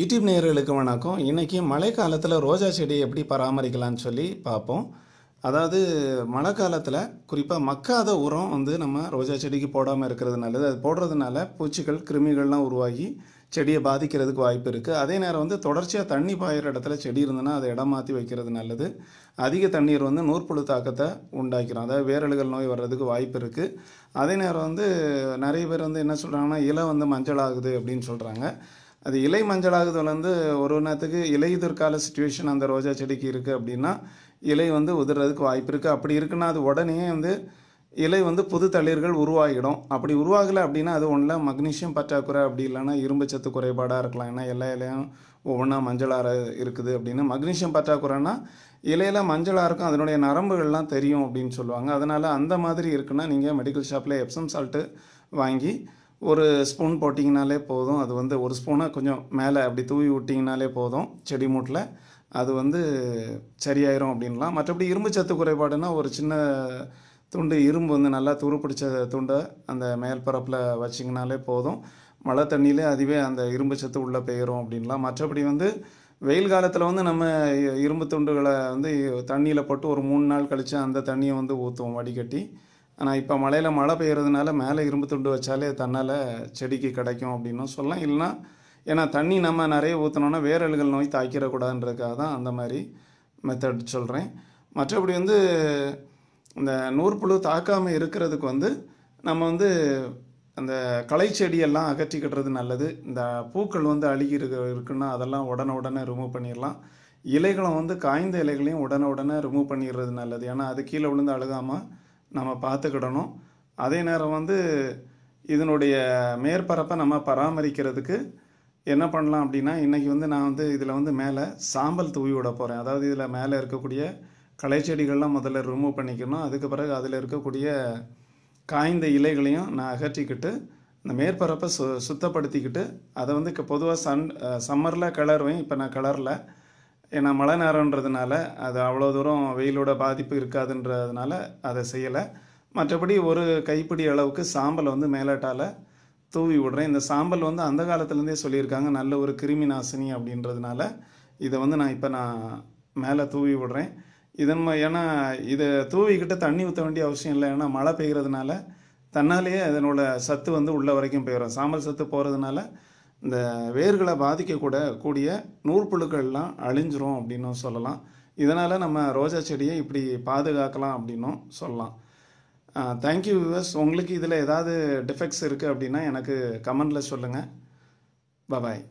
YouTube நேயர்களுக்கு வணக்கம் இன்றைக்கி மழை காலத்தில் ரோஜா செடி எப்படி பராமரிக்கலாம்னு சொல்லி பார்ப்போம் அதாவது மழை காலத்தில் குறிப்பாக மக்காத உரம் வந்து நம்ம ரோஜா செடிக்கு போடாமல் இருக்கிறது நல்லது அது போடுறதுனால பூச்சிகள் கிருமிகள்லாம் உருவாகி செடியை பாதிக்கிறதுக்கு வாய்ப்பு இருக்குது அதே நேரம் வந்து தொடர்ச்சியாக தண்ணி பாயிற இடத்துல செடி இருந்ததுன்னா அதை இடம் மாற்றி வைக்கிறது நல்லது அதிக தண்ணீர் வந்து நூற்புழு தாக்கத்தை உண்டாக்கிறோம் அதாவது வேரல்கள் நோய் வர்றதுக்கு வாய்ப்பு இருக்குது அதே நேரம் வந்து நிறைய பேர் வந்து என்ன சொல்கிறாங்கன்னா இலை வந்து மஞ்சள் ஆகுது அப்படின்னு சொல்கிறாங்க அது இலை மஞ்சளாகுது வந்து ஒரு நேரத்துக்கு இலையுதிர்கால சுச்சுவேஷன் அந்த ரோஜா செடிக்கு இருக்குது அப்படின்னா இலை வந்து உதிர்றதுக்கு வாய்ப்பு இருக்குது அப்படி இருக்குன்னா அது உடனே வந்து இலை வந்து புது தளிர்கள் உருவாகிடும் அப்படி உருவாகலை அப்படின்னா அது ஒன்றில் மக்னீஷியம் பற்றாக்குறை அப்படி இல்லைன்னா சத்து குறைபாடாக இருக்கலாம் ஏன்னா எல்லா இலையும் ஒவ்வொன்றா மஞ்சளாக இருக்குது அப்படின்னு மக்னீஷியம் பற்றாக்குறைன்னா இலையில் மஞ்சளாக இருக்கும் அதனுடைய நரம்புகள்லாம் தெரியும் அப்படின்னு சொல்லுவாங்க அதனால் அந்த மாதிரி இருக்குன்னா நீங்கள் மெடிக்கல் ஷாப்பில் எப்சம் சால்ட்டு வாங்கி ஒரு ஸ்பூன் போட்டிங்கனாலே போதும் அது வந்து ஒரு ஸ்பூனாக கொஞ்சம் மேலே அப்படி தூவி விட்டிங்கனாலே போதும் செடி மூட்டில் அது வந்து சரியாயிரும் அப்படின்லாம் மற்றபடி இரும்பு சத்து குறைபாடுனா ஒரு சின்ன துண்டு இரும்பு வந்து நல்லா துரு பிடிச்ச துண்டை அந்த பரப்பில் வச்சிங்கனாலே போதும் மழை தண்ணியிலே அதுவே அந்த இரும்பு சத்து உள்ளே போயிடும் அப்படின்லாம் மற்றபடி வந்து வெயில் காலத்தில் வந்து நம்ம இரும்பு துண்டுகளை வந்து தண்ணியில் போட்டு ஒரு மூணு நாள் கழித்து அந்த தண்ணியை வந்து ஊற்றுவோம் வடிகட்டி ஆனால் இப்போ மழையில் மழை பெய்கிறதுனால மேலே இரும்பு துண்டு வச்சாலே தன்னால் செடிக்கு கிடைக்கும் அப்படின்னும் சொல்லலாம் இல்லைனா ஏன்னா தண்ணி நம்ம நிறைய ஊற்றணும்னா வேரல்கள் நோய் தாக்கிடக்கூடாதுன்றதுக்காக தான் அந்த மாதிரி மெத்தட் சொல்கிறேன் மற்றபடி வந்து இந்த நூற்புழு தாக்காமல் இருக்கிறதுக்கு வந்து நம்ம வந்து அந்த களை செடியெல்லாம் அகற்றிக்கிட்டுறது நல்லது இந்த பூக்கள் வந்து அழுகி இருக்க இருக்குன்னா அதெல்லாம் உடனே உடனே ரிமூவ் பண்ணிடலாம் இலைகளும் வந்து காய்ந்த இலைகளையும் உடனே உடனே ரிமூவ் பண்ணிடுறது நல்லது ஏன்னா அது கீழே விழுந்து அழுகாமல் நம்ம பார்த்துக்கிடணும் அதே நேரம் வந்து இதனுடைய மேற்பரப்பை நம்ம பராமரிக்கிறதுக்கு என்ன பண்ணலாம் அப்படின்னா இன்றைக்கி வந்து நான் வந்து இதில் வந்து மேலே சாம்பல் தூவி விட போகிறேன் அதாவது இதில் மேலே இருக்கக்கூடிய களை செடிகள்லாம் முதல்ல ரிமூவ் பண்ணிக்கணும் அதுக்கு பிறகு அதில் இருக்கக்கூடிய காய்ந்த இலைகளையும் நான் அகற்றிக்கிட்டு இந்த மேற்பரப்பை சு சுத்தப்படுத்திக்கிட்டு அதை வந்து இப்போ பொதுவாக சன் சம்மரில் கிளறுவேன் இப்போ நான் கிளறல ஏன்னா மழை நேரம்ன்றதுனால அது அவ்வளோ தூரம் வெயிலோட பாதிப்பு இருக்காதுன்றதுனால அதை செய்யலை மற்றபடி ஒரு கைப்பிடி அளவுக்கு சாம்பலை வந்து மேலாட்டால் தூவி விடுறேன் இந்த சாம்பல் வந்து அந்த காலத்துலேருந்தே சொல்லியிருக்காங்க நல்ல ஒரு கிருமி நாசினி அப்படின்றதுனால இதை வந்து நான் இப்போ நான் மேலே தூவி விடுறேன் இதன் ஏன்னா இதை தூவிக்கிட்ட தண்ணி ஊற்ற வேண்டிய அவசியம் இல்லை ஏன்னா மழை பெய்கிறதுனால தன்னாலேயே அதனோட சத்து வந்து உள்ள வரைக்கும் போயிடும் சாம்பல் சத்து போகிறதுனால இந்த வேர்களை பாதிக்கக்கூட கூடிய நூற்புழுக்கள்லாம் அழிஞ்சிரும் அப்படின்னும் சொல்லலாம் இதனால் நம்ம ரோஜா செடியை இப்படி பாதுகாக்கலாம் அப்படின்னும் சொல்லலாம் தேங்க்யூ வியூவர்ஸ் உங்களுக்கு இதில் ஏதாவது டிஃபெக்ட்ஸ் இருக்குது அப்படின்னா எனக்கு கமெண்டில் சொல்லுங்கள் பபாய்